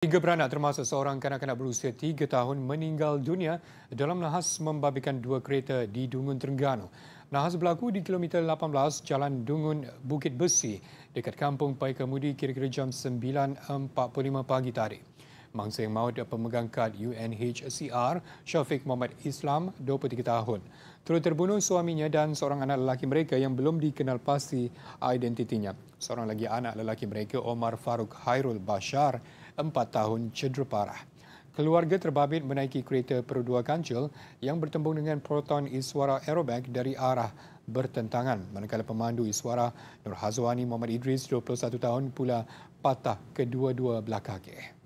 Tiga beranak termasuk seorang kanak-kanak berusia tiga tahun meninggal dunia dalam nahas membabikan dua kereta di Dungun Terengganu. Nahas berlaku di kilometer 18 Jalan Dungun Bukit Besi dekat kampung Paikamudi kira-kira jam 9.45 pagi tadi mangsa yang maut pemegang kad UNHCR Syafiq Muhammad Islam 23 tahun turut terbunuh suaminya dan seorang anak lelaki mereka yang belum dikenal pasti identitinya seorang lagi anak lelaki mereka Omar Faruk Hairul Bashar 4 tahun cedera parah Keluarga terbabit menaiki kereta Perdua Kancil yang bertembung dengan Proton Iswara Aerobank dari arah bertentangan. Manakala pemandu Iswara Nur Hazwani Muhammad Idris 21 tahun pula patah kedua-dua belah